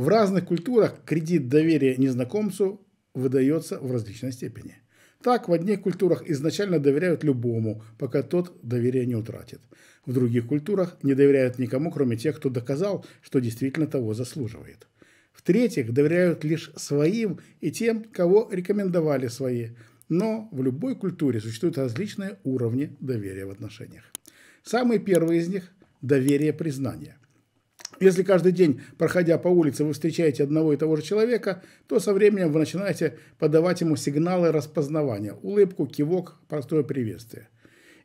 В разных культурах кредит доверия незнакомцу выдается в различной степени. Так, в одних культурах изначально доверяют любому, пока тот доверие не утратит. В других культурах не доверяют никому, кроме тех, кто доказал, что действительно того заслуживает. В-третьих, доверяют лишь своим и тем, кого рекомендовали свои. Но в любой культуре существуют различные уровни доверия в отношениях. Самый первый из них – доверие признания. Если каждый день, проходя по улице, вы встречаете одного и того же человека, то со временем вы начинаете подавать ему сигналы распознавания, улыбку, кивок, простое приветствие.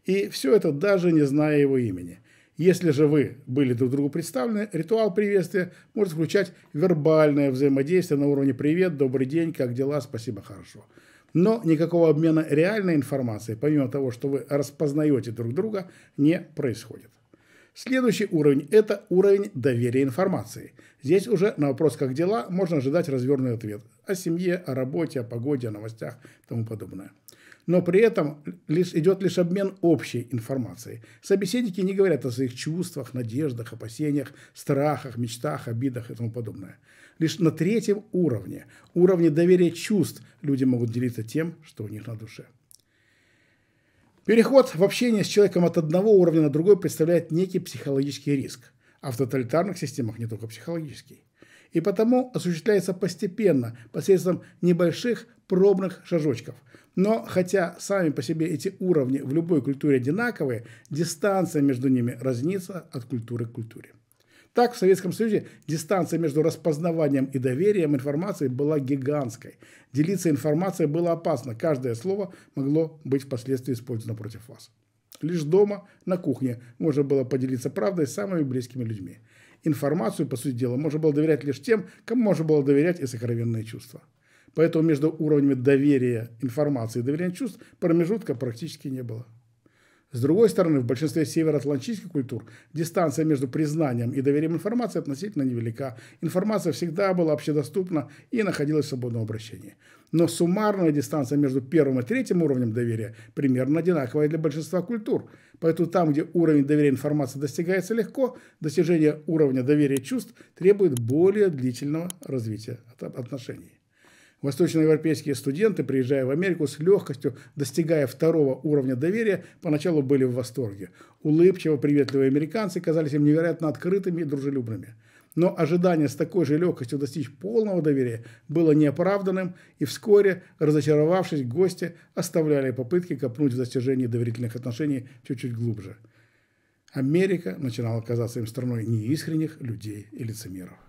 И все это даже не зная его имени. Если же вы были друг другу представлены, ритуал приветствия может включать вербальное взаимодействие на уровне «привет», «добрый день», «как дела», «спасибо», «хорошо». Но никакого обмена реальной информацией, помимо того, что вы распознаете друг друга, не происходит. Следующий уровень – это уровень доверия информации. Здесь уже на вопрос «как дела?» можно ожидать развернутый ответ о семье, о работе, о погоде, о новостях и тому подобное. Но при этом лишь, идет лишь обмен общей информацией. Собеседники не говорят о своих чувствах, надеждах, опасениях, страхах, мечтах, обидах и тому подобное. Лишь на третьем уровне, уровне доверия чувств, люди могут делиться тем, что у них на душе. Переход в общение с человеком от одного уровня на другой представляет некий психологический риск, а в тоталитарных системах не только психологический. И потому осуществляется постепенно, посредством небольших пробных шажочков. Но хотя сами по себе эти уровни в любой культуре одинаковые, дистанция между ними разнится от культуры к культуре. Так, в Советском Союзе дистанция между распознаванием и доверием информации была гигантской. Делиться информацией было опасно. Каждое слово могло быть впоследствии использовано против вас. Лишь дома, на кухне, можно было поделиться правдой с самыми близкими людьми. Информацию, по сути дела, можно было доверять лишь тем, кому можно было доверять и сокровенные чувства. Поэтому между уровнями доверия информации и доверия чувств промежутка практически не было. С другой стороны, в большинстве североатлантических культур дистанция между признанием и доверием информации относительно невелика. Информация всегда была общедоступна и находилась в свободном обращении. Но суммарная дистанция между первым и третьим уровнем доверия примерно одинаковая для большинства культур. Поэтому там, где уровень доверия информации достигается легко, достижение уровня доверия чувств требует более длительного развития отношений. Восточноевропейские студенты, приезжая в Америку, с легкостью достигая второго уровня доверия, поначалу были в восторге. Улыбчиво приветливые американцы казались им невероятно открытыми и дружелюбными. Но ожидание с такой же легкостью достичь полного доверия было неоправданным, и вскоре, разочаровавшись, гости оставляли попытки копнуть в достижении доверительных отношений чуть-чуть глубже. Америка начинала казаться им страной неискренних людей и лицемеров.